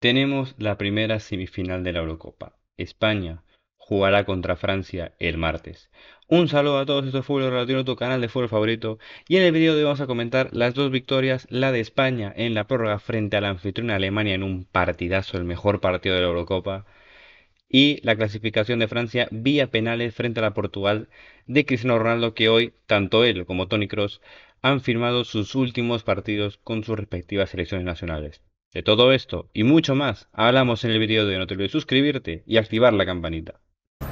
Tenemos la primera semifinal de la Eurocopa. España jugará contra Francia el martes. Un saludo a todos, esto fue Fútbol Radio tu canal de fútbol favorito. Y en el vídeo de hoy vamos a comentar las dos victorias, la de España en la prórroga frente a la anfitriona Alemania en un partidazo, el mejor partido de la Eurocopa. Y la clasificación de Francia vía penales frente a la Portugal de Cristiano Ronaldo, que hoy tanto él como Tony Cross han firmado sus últimos partidos con sus respectivas selecciones nacionales. De todo esto y mucho más hablamos en el vídeo de No te olvides suscribirte y activar la campanita.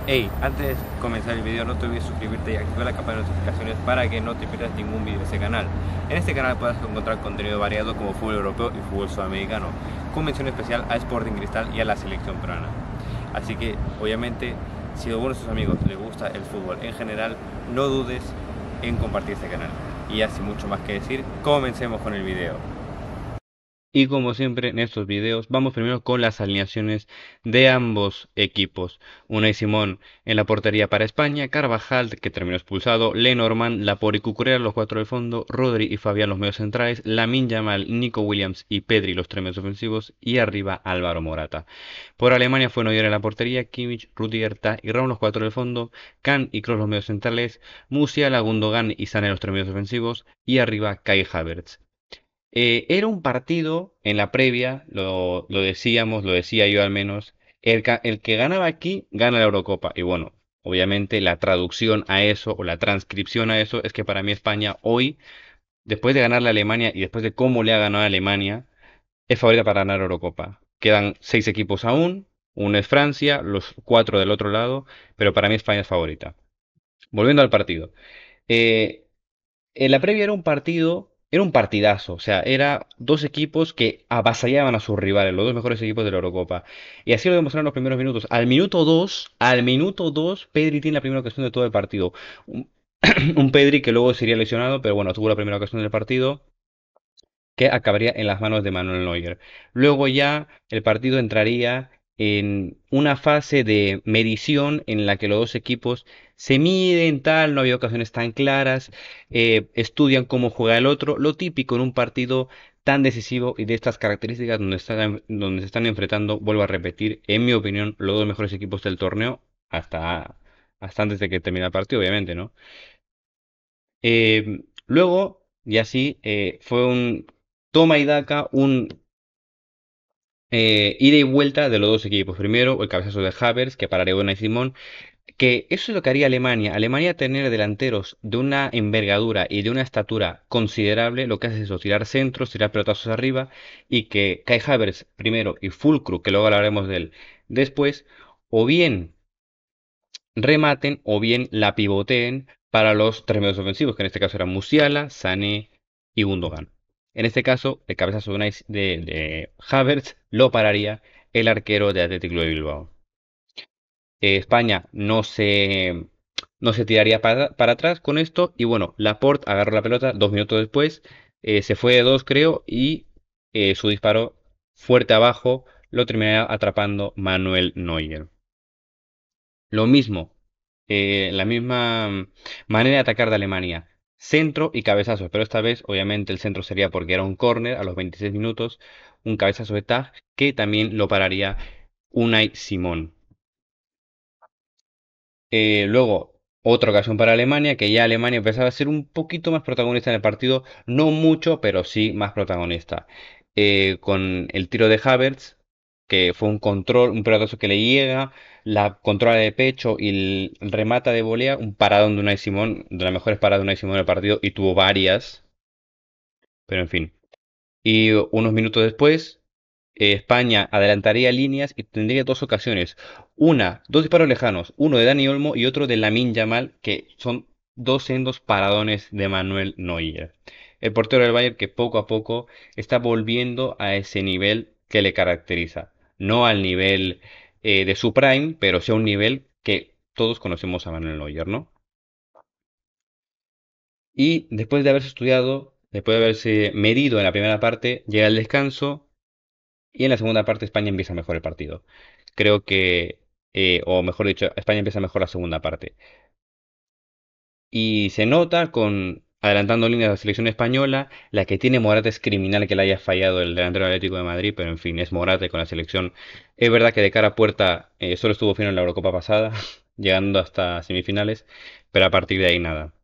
Hey, antes de comenzar el video no te olvides suscribirte y activar la campana de notificaciones para que no te pierdas ningún video de este canal. En este canal puedes encontrar contenido variado como fútbol europeo y fútbol sudamericano, con mención especial a Sporting Cristal y a la selección peruana. Así que, obviamente, si a alguno de tus amigos le gusta el fútbol en general, no dudes en compartir este canal. Y así mucho más que decir, comencemos con el video. Y como siempre en estos videos, vamos primero con las alineaciones de ambos equipos. Una y Simón en la portería para España, Carvajal, que terminó expulsado, Lenormand, Laporte y Cucurera los cuatro del fondo, Rodri y Fabián, los medios centrales, Lamin Yamal, Nico Williams y Pedri, los tres medios ofensivos, y arriba Álvaro Morata. Por Alemania fue Neuer en la portería, Kimmich, Rudiger, y Raúl, los cuatro del fondo, Kahn y Kroos, los medios centrales, Musiala, Gundogan y Sané, los tres medios ofensivos, y arriba Kai Havertz. Eh, era un partido en la previa, lo, decíamos, lo decía yo al menos, el, que ganaba aquí gana la Eurocopa. Y bueno, obviamente la traducción a eso o la transcripción a eso es que para mí España hoy, después de ganar la Alemania y después de cómo le ha ganado a Alemania, es favorita para ganar Eurocopa. Quedan seis equipos aún, uno es Francia, los cuatro del otro lado, pero para mí España es favorita. Volviendo al partido. Eh, en la previa era un partido era un partidazo, o sea, era dos equipos que avasallaban a sus rivales, los dos mejores equipos de la Eurocopa. Y así lo demostraron los primeros minutos. Al minuto 2, al minuto 2, Pedri tiene la primera ocasión de todo el partido. Un, un Pedri que luego sería lesionado, pero bueno, tuvo la primera ocasión del partido que acabaría en las manos de Manuel Neuer. Luego ya el partido entraría en una fase de medición en la que los dos equipos se miden, tal, no había ocasiones tan claras, eh, estudian cómo juega el otro, lo típico en un partido tan decisivo y de estas características donde, están, donde se están enfrentando, vuelvo a repetir, en mi opinión, los dos mejores equipos del torneo, hasta, antes de que termine el partido, obviamente, ¿no? Em, luego, y así, eh, fue un toma y daca, un eh, ida y vuelta de los dos equipos. Primero, el cabezazo de Havers, que para Leona y Simón. Que eso es lo que haría Alemania. Alemania tener delanteros de una envergadura y de una estatura considerable, lo que hace es eso, tirar centros, tirar pelotazos arriba y que Kai Havers primero y Fulcru, que luego hablaremos de él después, o bien rematen o bien la pivoteen para los tres medios ofensivos, que en este caso eran Musiala, Sané y Gundogan. En este caso, el cabezazo de, cabeza de, Havertz lo pararía el arquero de Atlético de Bilbao. Eh, España no se, no se tiraría para, atrás con esto. Y bueno, Laporte agarró la pelota dos minutos después. Eh, se fue de dos, creo, y eh, su disparo fuerte abajo lo terminaría atrapando Manuel Neuer. Lo mismo, la misma manera de atacar de Alemania centro y cabezazos, pero esta vez obviamente el centro sería porque era un córner a los 26 minutos, un cabezazo de que también lo pararía Unai Simón. Eh, luego, otra ocasión para Alemania, que ya Alemania empezaba a ser un poquito más protagonista en el partido, no mucho, pero sí más protagonista. Eh, con el tiro de Havertz, que fue un control, un pelotazo que le llega, la controla de pecho y el remata de volea, un paradón de Unai Simón, de las mejores paradas de Unai Simón del partido, y tuvo varias. Pero en fin. Y unos minutos después, eh, España adelantaría líneas y tendría dos ocasiones. Una, dos disparos lejanos, uno de Dani Olmo y otro de Lamin Yamal, que son dos sendos paradones de Manuel Neuer. El portero del Bayern que poco a poco está volviendo a ese nivel que le caracteriza. No al nivel eh, de su prime, pero sea un nivel que todos conocemos a Manuel Neuer, ¿no? Y después de haberse estudiado, después de haberse medido en la primera parte, llega el descanso y en la segunda parte España empieza mejor el partido. Creo que, eh, o mejor dicho, España empieza mejor la segunda parte. Y se nota con adelantando líneas de la selección española. La que tiene Morata es criminal que le haya fallado el delantero Atlético de Madrid, pero en fin, es Morate con la selección. Es verdad que de cara a puerta eh, solo estuvo fino en la Eurocopa pasada, llegando hasta semifinales, pero a partir de ahí nada.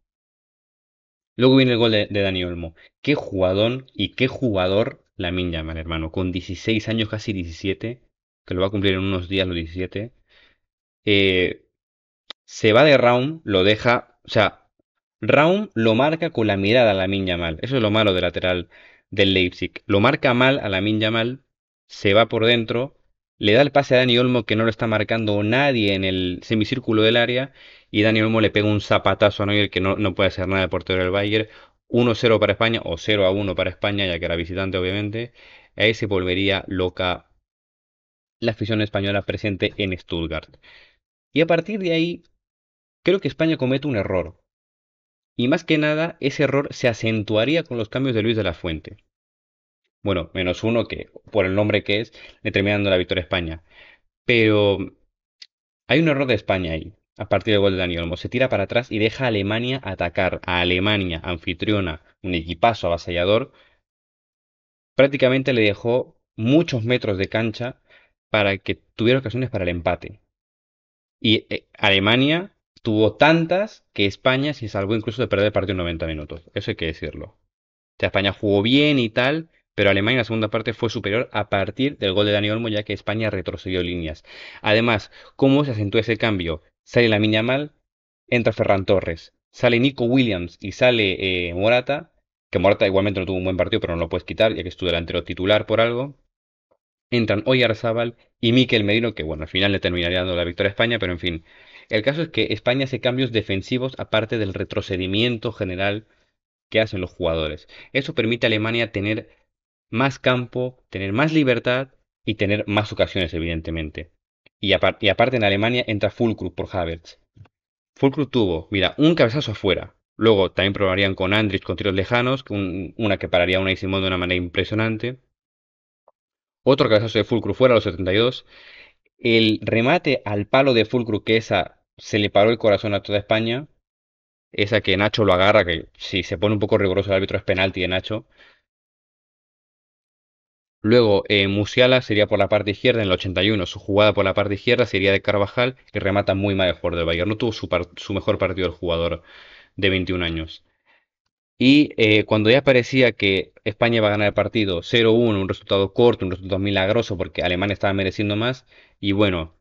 Luego viene el gol de, Dani Olmo. Qué jugadón y qué jugador la llaman, hermano. Con 16 años, casi 17, que lo va a cumplir en unos días los 17. Eh, se va de round, lo deja, o sea, Raum lo marca con la mirada a la minya mal. Eso es lo malo del lateral del Leipzig. Lo marca mal a la minya mal, se va por dentro, le da el pase a Dani Olmo que no lo está marcando nadie en el semicírculo del área y Dani Olmo le pega un zapatazo a Neuer que no, puede hacer nada de portero del Bayern. 1-0 para España o 0-1 para España, ya que era visitante obviamente. Ahí se volvería loca la afición española presente en Stuttgart. Y a partir de ahí, creo que España comete un error. Y más que nada, ese error se acentuaría con los cambios de Luis de la Fuente. Bueno, menos uno que, por el nombre que es, determinando la victoria a España. Pero hay un error de España ahí, a partir del gol de Daniel Se tira para atrás y deja a Alemania atacar. A Alemania, anfitriona, un equipazo avasallador, prácticamente le dejó muchos metros de cancha para que tuviera ocasiones para el empate. Y eh, Alemania tuvo tantas que España se salvó incluso de perder el partido en 90 minutos. Eso hay que decirlo. O sea, España jugó bien y tal, pero Alemania en la segunda parte fue superior a partir del gol de Dani Olmo, ya que España retrocedió líneas. Además, ¿cómo se acentúa ese cambio? Sale la miña mal, entra Ferran Torres, sale Nico Williams y sale eh, Morata, que Morata igualmente no tuvo un buen partido, pero no lo puedes quitar, ya que estuvo delantero titular por algo. Entran Oyarzábal y Miquel Medino. que bueno, al final le terminaría dando la victoria a España, pero en fin. El caso es que España hace cambios defensivos aparte del retrocedimiento general que hacen los jugadores. Eso permite a Alemania tener más campo, tener más libertad y tener más ocasiones, evidentemente. Y, aparte en Alemania entra Fulcrud por Havertz. Fulcrud tuvo, mira, un cabezazo afuera. Luego también probarían con Andrich con tiros lejanos, una que pararía a una de una manera impresionante. Otro cabezazo de Fulcrud fuera a los 72. El remate al palo de Fulcrud que esa se le paró el corazón a toda España. Esa que Nacho lo agarra, que si se pone un poco riguroso el árbitro es penalti de Nacho. Luego, eh, Musiala sería por la parte izquierda en el 81. Su jugada por la parte izquierda sería de Carvajal, y remata muy mal el jugador del Bayern. No tuvo su, mejor partido el jugador de 21 años. Y eh, cuando ya parecía que España iba a ganar el partido 0-1, un resultado corto, un resultado milagroso, porque Alemania estaba mereciendo más, y bueno,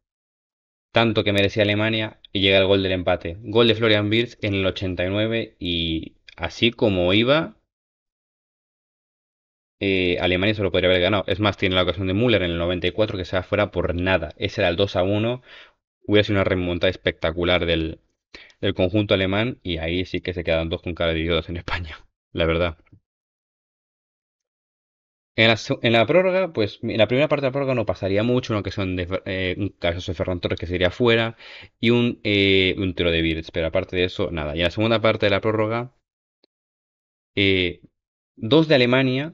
tanto que merecía Alemania y llega el gol del empate. Gol de Florian Wirtz en el 89 y así como iba, eh, Alemania solo podría haber ganado. Es más, tiene la ocasión de Müller en el 94 que se va fuera por nada. Ese era el 2 a 1. Hubiera sido una remontada espectacular del, conjunto alemán y ahí sí que se quedan dos con cada de en España, la verdad. En la, prórroga, pues en la primera parte de la prórroga no pasaría mucho, aunque son de eh, un caso de Ferran Torres que sería fuera y un, eh, tiro de Birz, pero aparte de eso, nada. Y en la segunda parte de la prórroga, eh, dos de Alemania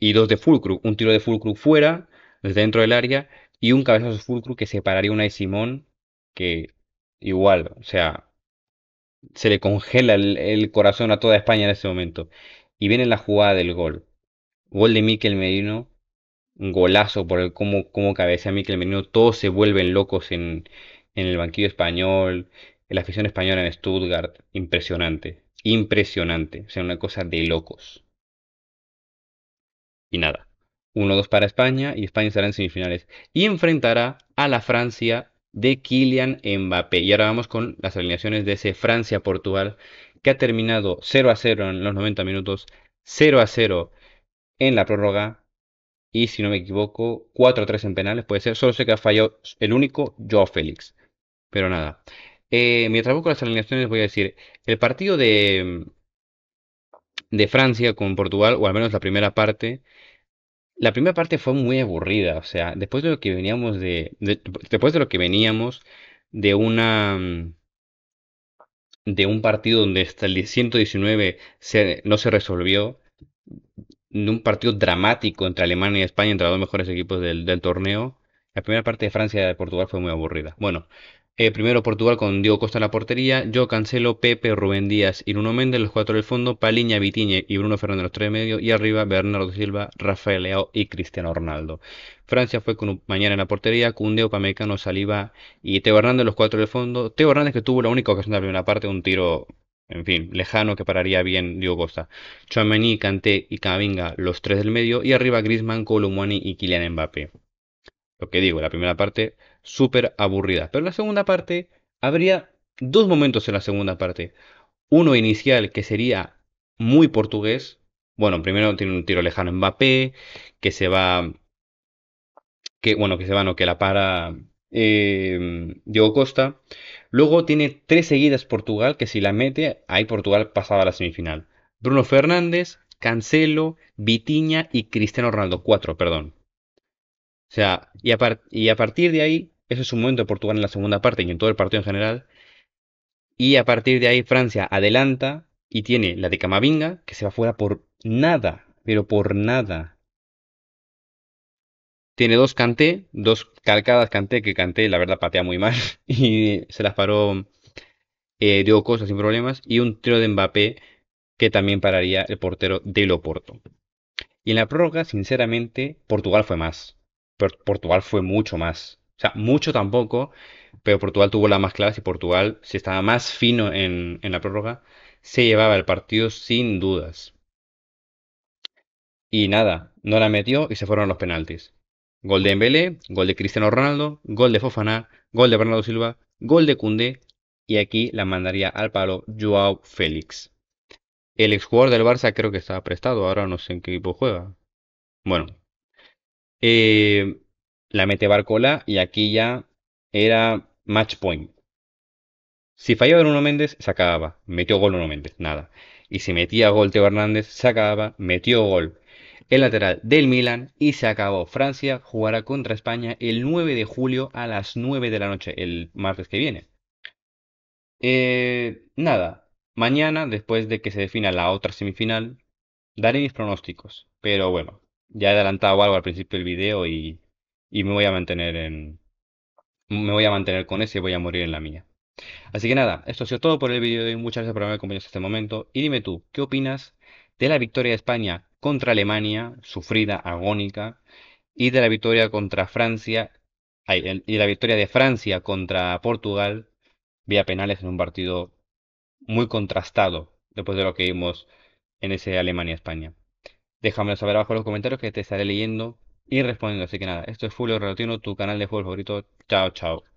y dos de Fulcrum, un tiro de Fulcrum fuera, desde dentro del área, y un cabezazo de Fulcrum que separaría una de Simón, que igual, o sea, se le congela el, el corazón a toda España en ese momento. Y viene la jugada del gol Gol de Miquel Merino, un golazo por el como cabeza cabecea Miquel Merino. Todos se vuelven locos en, el banquillo español, en la afición española en Stuttgart. Impresionante, impresionante. O sea, una cosa de locos. Y nada, 1-2 para España y España estará en semifinales. Y enfrentará a la Francia de Kylian Mbappé. Y ahora vamos con las alineaciones de ese Francia-Portugal que ha terminado 0 a 0 en los 90 minutos, 0 a 0 en la prórroga y, si no me equivoco, 4-3 en penales, puede ser. Solo sé que ha fallado el único Joao Félix. Pero nada. Eh, mientras busco las alineaciones, voy a decir: el partido de, de Francia con Portugal, o al menos la primera parte. La primera parte fue muy aburrida, o sea, después de lo que veníamos de, después de lo que veníamos de una de un partido donde hasta el 119 se, no se resolvió, un partido dramático entre Alemania y España, entre los dos mejores equipos del, torneo. La primera parte de Francia y de Portugal fue muy aburrida. Bueno, eh, primero Portugal con Diego Costa en la portería, yo Cancelo, Pepe, Rubén Díaz y Bruno Méndez, los cuatro del fondo, Paliña, Vitiñe y Bruno Fernández, los tres de medio, y arriba Bernardo Silva, Rafael Leao y Cristiano Ronaldo. Francia fue con Mañana en la portería, Cundeo, Pamecano, Saliba y Teo Hernández, los cuatro del fondo. Teo Hernández que tuvo la única ocasión de la primera parte, un tiro en fin, lejano que pararía bien Diogo Costa. Chouameni, Kanté y Camavinga, los tres del medio, y arriba Griezmann, Colomani y Kylian Mbappé. Lo que digo, la primera parte súper aburrida, pero la segunda parte habría dos momentos en la segunda parte. Uno inicial que sería muy portugués. Bueno, primero tiene un tiro lejano Mbappé, que se va que bueno, que se va, no, que la para eh, Diego Costa. Luego tiene tres seguidas Portugal, que si la mete, ahí Portugal pasaba a la semifinal. Bruno Fernández, Cancelo, Vitiña y Cristiano Ronaldo. Cuatro, perdón. O sea, y a, y a partir de ahí, ese es un momento de Portugal en la segunda parte y en todo el partido en general. Y a partir de ahí, Francia adelanta y tiene la de Camavinga, que se va fuera por nada, pero por nada. Tiene dos Canté, dos calcadas Canté, que Canté la verdad patea muy mal y se las paró eh, dio cosas sin problemas. Y un tiro de Mbappé que también pararía el portero de Loporto. Y en la prórroga, sinceramente, Portugal fue más. Portugal fue mucho más. O sea, mucho tampoco, pero Portugal tuvo la más clara. y Portugal, si estaba más fino en, en la prórroga, se llevaba el partido sin dudas. Y nada, no la metió y se fueron los penaltis. Gol de Mbele, gol de Cristiano Ronaldo, gol de Fofana, gol de Bernardo Silva, gol de Cundé y aquí la mandaría al palo Joao Félix. El exjugador del Barça creo que estaba prestado, ahora no sé en qué equipo juega. Bueno, eh, la mete Barcola y aquí ya era match point. Si fallaba Bruno Méndez, se acababa. Metió gol Bruno Méndez, nada. Y si metía gol Teo Hernández, se acababa. Metió gol el lateral del Milan y se acabó. Francia jugará contra España el 9 de julio a las 9 de la noche, el martes que viene. Eh, nada, mañana, después de que se defina la otra semifinal, daré mis pronósticos. Pero bueno, ya he adelantado algo al principio del video y, me voy a mantener en. Me voy a mantener con ese y voy a morir en la mía. Así que nada, esto ha sido todo por el vídeo de hoy. Muchas gracias por haberme acompañado hasta este momento. Y dime tú, ¿qué opinas de la victoria de España contra Alemania, sufrida, agónica, y de la victoria contra Francia, y la victoria de Francia contra Portugal vía penales en un partido muy contrastado después de lo que vimos en ese Alemania-España. Déjamelo saber abajo en los comentarios que te estaré leyendo y respondiendo. Así que nada, esto es Fulvio Relatino, tu canal de fútbol favorito. Chao, chao.